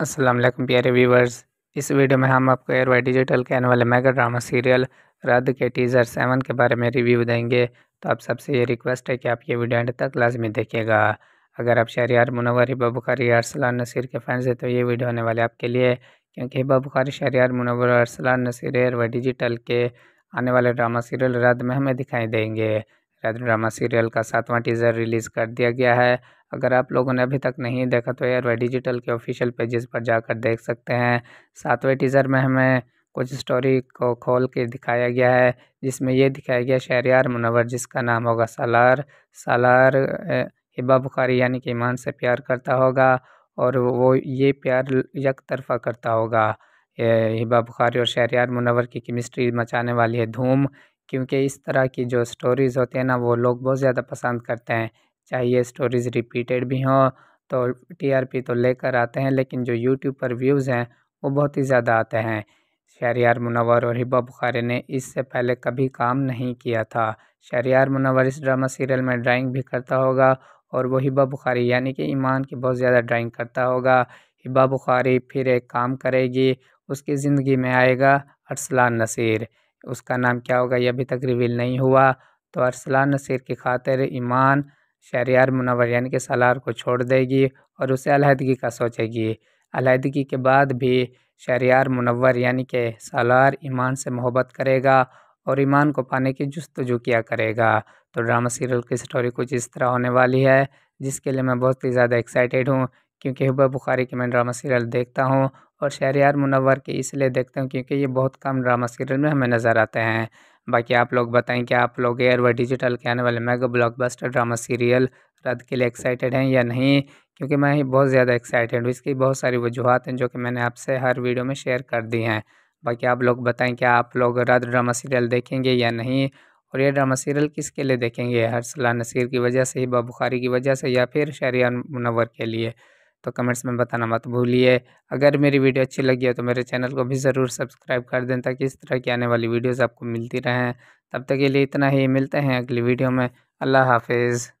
वालेकुम प्यारे व्यूवर्स इस वीडियो में हम आपको एयरवाई डिजिटल के आने वाले मेगा ड्रामा सीरियल रद्द के टीज़र सेवन के बारे में रिव्यू देंगे तो आप सबसे ये रिक्वेस्ट है कि आप ये वीडियो एंड तक लाजमी देखिएगा अगर आप यार मुनवर हिबा बुखारी अरसलान नसीर के फैंस हैं तो ये वीडियो आने वाले आपके लिए क्योंकि हिबा बुखारी यार मुनवर अरसलान नसीर एयरवाई डिजिटल के आने वाले ड्रामा सीरियल रद्द में हमें दिखाई देंगे राजू ड्रामा सीरियल का सातवां टीजर रिलीज कर दिया गया है अगर आप लोगों ने अभी तक नहीं देखा तो एयर डिजिटल के ऑफिशियल पेजेस पर जाकर देख सकते हैं सातवें टीजर में हमें कुछ स्टोरी को खोल के दिखाया गया है जिसमें यह दिखाया गया शहरियार मुनवर जिसका नाम होगा सालार सालार हिबा बुखारी यानी कि ईमान से प्यार करता होगा और वो ये प्यार यक तरफा करता होगा हिबा बुखारी और शहरियार मुनवर की केमिस्ट्री मचाने वाली है धूम क्योंकि इस तरह की जो स्टोरीज़ होती है ना वो लोग बहुत ज़्यादा पसंद करते हैं चाहे ये स्टोरीज़ रिपीटेड भी हों तो टी आर पी तो लेकर आते हैं लेकिन जो यूट्यूब पर व्यूज़ हैं वो बहुत ही ज़्यादा आते हैं शहरियार मुनवर और हिबा बुखारी ने इससे पहले कभी काम नहीं किया था शहरियार मुनवर इस ड्रामा सीरियल में ड्राइंग भी करता होगा और वो हिबा बुखारी यानी कि ईमान की बहुत ज़्यादा ड्राइंग करता होगा हिबा बुखारी फिर एक काम करेगी उसकी ज़िंदगी में आएगा अरसलान नसीर उसका नाम क्या होगा ये अभी तक रिवील नहीं हुआ तो अरसला नसीर की खातिर ईमान शहरियार यानी के सलार को छोड़ देगी और उसे अलहदगी का सोचेगी अलहदगी के बाद भी शहरियार मुनवर यानी कि सालार ईमान से मोहब्बत करेगा और ईमान को पाने की जस्तजु किया करेगा तो ड्रामा सीरियल की स्टोरी कुछ इस तरह होने वाली है जिसके लिए मैं बहुत ही ज़्यादा एक्साइटेड हूँ क्योंकि हुबा बुखारी के मैं ड्रामा सीरियल देखता हूँ और यार मुनवर के इसलिए देखते हैं क्योंकि ये बहुत कम ड्रामा सीरियल में हमें नज़र आते हैं बाकी आप लोग बताएं कि आप लोग एयर व डिजिटल के आने वाले मेगा ब्लॉकबस्टर ड्रामा सीरियल रद्द के लिए एक्साइटेड हैं या नहीं क्योंकि मैं बहुत ज़्यादा एक्साइटेड हूँ इसकी बहुत सारी वजूहत हैं जो कि मैंने आपसे हर वीडियो में शेयर कर दी हैं बाकी आप लोग बताएँ कि आप लोग रद्द ड्रामा सीरियल देखेंगे या नहीं और ये ड्रामा सीरियल किसके लिए देखेंगे हर्सला नसीर की वजह से ही बुखारी की वजह से या फिर शहरियान मुनवर के लिए तो कमेंट्स में बताना मत भूलिए अगर मेरी वीडियो अच्छी लगी हो तो मेरे चैनल को भी ज़रूर सब्सक्राइब कर दें ताकि इस तरह की आने वाली वीडियोज़ आपको मिलती रहें तब तक के लिए इतना ही मिलते हैं अगली वीडियो में अल्लाह हाफिज़